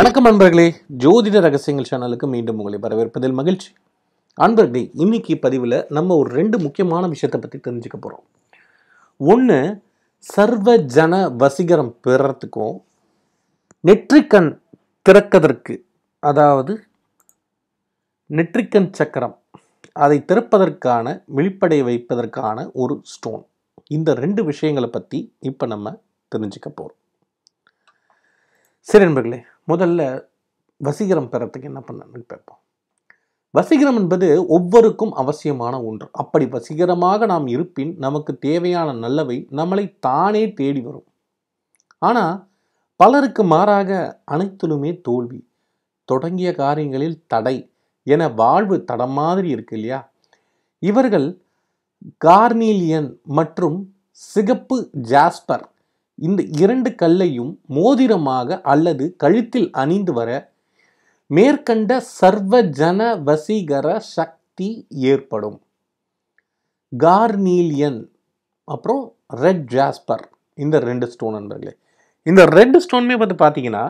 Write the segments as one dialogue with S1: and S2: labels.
S1: வணக்கம் நண்பர்களே ஜோதிட ரகசியங்கள் சேனலுக்கு மீண்டும் உங்களை வரவேற்பதில் மகிழ்ச்சி அன்பர்களே இன்னைக்கு பதிவில் நம்ம ஒரு ரெண்டு முக்கியமான விஷயத்தை பற்றி தெரிஞ்சுக்க போகிறோம் ஒன்று சர்வ ஜன வசீகரம் பெறத்துக்கும் நெற்றிக்கண் திறக்கதற்கு அதாவது நெற்றிக்கண் சக்கரம் அதை திறப்பதற்கான விழிப்படைய வைப்பதற்கான ஒரு ஸ்டோன் இந்த ரெண்டு விஷயங்களை பற்றி இப்போ நம்ம தெரிஞ்சுக்க போகிறோம் சரி நண்பர்களே முதல்ல வசீகரம் பெறத்துக்கு என்ன பண்ணணும்னு பார்ப்போம் வசீகரம் என்பது ஒவ்வொருக்கும் அவசியமான ஒன்று அப்படி வசீகரமாக நாம் இருப்பின் நமக்கு தேவையான நல்லவை நம்மளை தானே தேடி வரும் ஆனால் பலருக்கு மாறாக அனைத்திலுமே தோல்வி தொடங்கிய காரியங்களில் தடை என வாழ்வு தடம் மாதிரி இருக்கு இல்லையா இவர்கள் கார்னீலியன் மற்றும் சிகப்பு ஜாஸ்பர் இந்த இரண்டு கல்லையும் மோதிரமாக அல்லது கழுத்தில் அணிந்து வர மேற்கண்ட சர்வ ஜன வசீகர சக்தி ஏற்படும் கார்னீலியன் அப்புறம் ரெட் ஜாஸ்பர் இந்த ரெண்டு ஸ்டோன் நண்பர்களே இந்த ரெட் ஸ்டோன்மே வந்து பார்த்தீங்கன்னா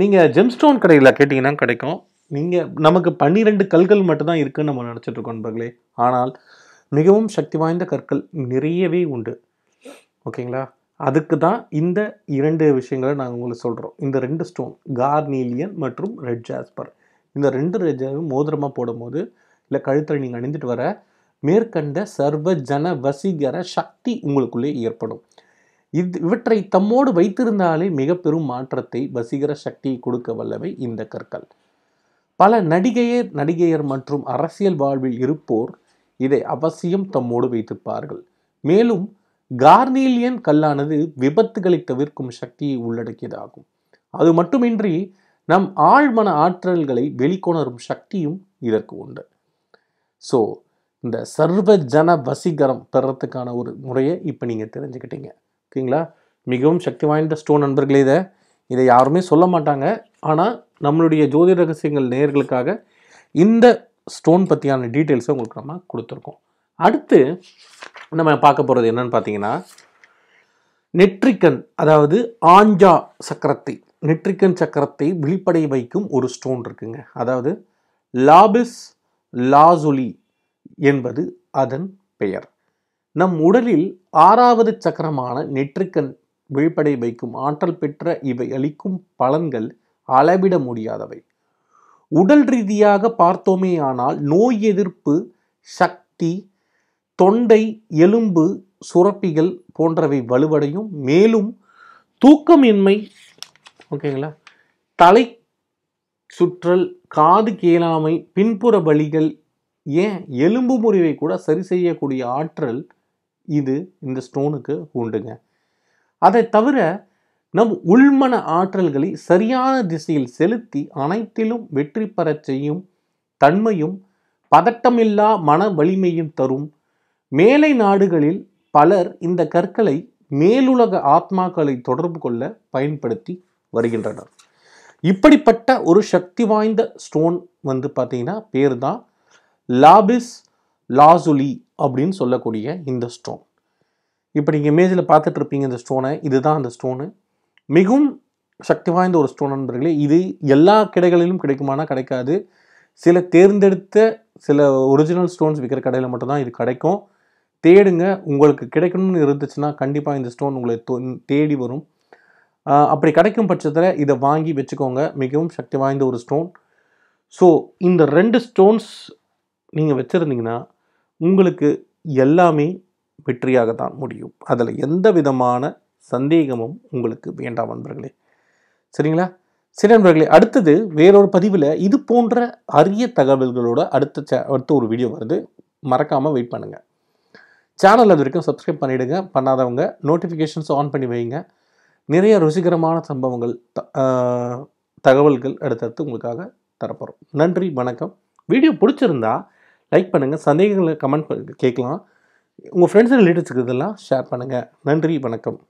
S1: நீங்கள் ஜெம் ஸ்டோன் கடையில் கேட்டிங்கன்னா கிடைக்கும் நீங்கள் நமக்கு பன்னிரெண்டு கல்கள் மட்டும்தான் இருக்குதுன்னு நம்ம நினச்சிட்ருக்கோம் நண்பர்களே ஆனால் மிகவும் சக்தி வாய்ந்த கற்கள் நிறையவே உண்டு ஓகேங்களா அதுக்கு தான் இந்த இரண்டு விஷயங்களை நாங்கள் உங்களுக்கு சொல்கிறோம் இந்த ரெண்டு ஸ்டோன் கார்னீலியன் மற்றும் ரெட் ஜாஸ்பர் இந்த ரெண்டு ரெஜாவும் மோதிரமாக போடும்போது இல்லை கழுத்தில் நீங்கள் அணிந்துட்டு வர மேற்கண்ட சர்வ ஜன வசீகர சக்தி உங்களுக்குள்ளே ஏற்படும் இது இவற்றை தம்மோடு வைத்திருந்தாலே மிக பெரும் மாற்றத்தை வசீகர சக்தியை கொடுக்க வல்லவை இந்த கற்கள் பல நடிகையர் நடிகையர் மற்றும் அரசியல் வாழ்வில் இருப்போர் இதை அவசியம் தம்மோடு வைத்திருப்பார்கள் மேலும் கார்னீலியன் கல்லானது விபத்துகளை தவிர்க்கும் சக்தியை உள்ளடக்கியதாகும் அது மட்டுமின்றி நம் ஆழ்மன ஆற்றல்களை வெளிக்கொணரும் சக்தியும் இதற்கு உண்டு ஸோ இந்த சர்வ ஜன வசீகரம் பெறத்துக்கான ஒரு முறையை இப்போ நீங்கள் தெரிஞ்சுக்கிட்டீங்க ஓகேங்களா மிகவும் சக்தி வாய்ந்த ஸ்டோன் நண்பர்களே இதை இதை யாருமே சொல்ல மாட்டாங்க ஆனால் நம்மளுடைய ஜோதி ரகசியங்கள் நேர்களுக்காக இந்த ஸ்டோன் பற்றியான டீட்டெயில்ஸை உங்களுக்கு நம்ம கொடுத்துருக்கோம் அடுத்து நம்ம பார்க்க போகிறது என்னன்னு பார்த்தீங்கன்னா நெட்ரிக்கன் அதாவது ஆஞ்சா சக்கரத்தை நெட்ரிக்கன் சக்கரத்தை விழிப்படை வைக்கும் ஒரு ஸ்டோன் இருக்குங்க அதாவது லாபிஸ் லாசுலி என்பது அதன் பெயர் நம் உடலில் ஆறாவது சக்கரமான நெற்றிக்கண் விழிப்படை வைக்கும் ஆற்றல் பெற்ற இவை அளிக்கும் பலன்கள் அளவிட முடியாதவை உடல் ரீதியாக பார்த்தோமேயானால் நோய் எதிர்ப்பு சக்தி தொண்டை எலும்பு சுரப்பிகள் போன்றவை வலுவடையும் மேலும் தூக்கமின்மை ஓகேங்களா தலை சுற்றல் காது கேளாமை பின்புற வழிகள் ஏன் எலும்பு முறிவை கூட சரி செய்யக்கூடிய ஆற்றல் இது இந்த ஸ்டோனுக்கு உண்டுங்க அதை தவிர நம் உள்மன ஆற்றல்களை சரியான திசையில் செலுத்தி அனைத்திலும் வெற்றி பெறச் செய்யும் தன்மையும் பதட்டமில்லா மன வலிமையும் தரும் மேலை நாடுகளில் பலர் இந்த கற்களை மேலுலக ஆத்மாக்களை தொடர்பு கொள்ள பயன்படுத்தி வருகின்றனர் இப்படிப்பட்ட ஒரு சக்தி வாய்ந்த ஸ்டோன் வந்து பார்த்தீங்கன்னா பேர் தான் லாபிஸ் லாசுலி அப்படின்னு சொல்லக்கூடிய இந்த ஸ்டோன் இப்போ நீங்கள் இமேஜில் பார்த்துட்டு இருப்பீங்க இந்த ஸ்டோனை இதுதான் அந்த ஸ்டோனு மிகவும் சக்தி வாய்ந்த ஒரு ஸ்டோன் நண்பர்களே இது எல்லா கடைகளிலும் கிடைக்குமானா கிடைக்காது சில தேர்ந்தெடுத்த சில ஒரிஜினல் ஸ்டோன்ஸ் விற்கிற கடையில் மட்டும்தான் இது கிடைக்கும் தேடுங்க உங்களுக்கு கிடைக்கணும்னு இருந்துச்சுன்னா கண்டிப்பாக இந்த ஸ்டோன் உங்களை தேடி வரும் அப்படி கிடைக்கும் பட்சத்தில் இதை வாங்கி வச்சுக்கோங்க மிகவும் சக்தி வாய்ந்த ஒரு ஸ்டோன் ஸோ இந்த ரெண்டு ஸ்டோன்ஸ் நீங்கள் வச்சுருந்தீங்கன்னா உங்களுக்கு எல்லாமே வெற்றியாக தான் முடியும் அதில் எந்த விதமான சந்தேகமும் உங்களுக்கு வேண்டாம் நண்பர்களே சரிங்களா சரி நண்பர்களே அடுத்தது வேறொரு பதிவில் இது போன்ற அரிய தகவல்களோட அடுத்த அடுத்த ஒரு வீடியோ வருது மறக்காமல் வெயிட் பண்ணுங்கள் சேனல் அது வரைக்கும் சப்ஸ்கிரைப் பண்ணிவிடுங்க பண்ணாதவங்க நோட்டிஃபிகேஷன்ஸ் ஆன் பண்ணி வைங்க நிறைய ருசிகரமான சம்பவங்கள் த தகவல்கள் அடுத்தடுத்து உங்களுக்காக தரப்போகிறோம் நன்றி வணக்கம் வீடியோ பிடிச்சிருந்தா லைக் பண்ணுங்கள் சந்தேகங்களை கமெண்ட் கேட்கலாம் உங்கள் ஃப்ரெண்ட்ஸ் ரிலேட்டிவ்ஸுக்கு இதெல்லாம் ஷேர் பண்ணுங்கள் நன்றி வணக்கம்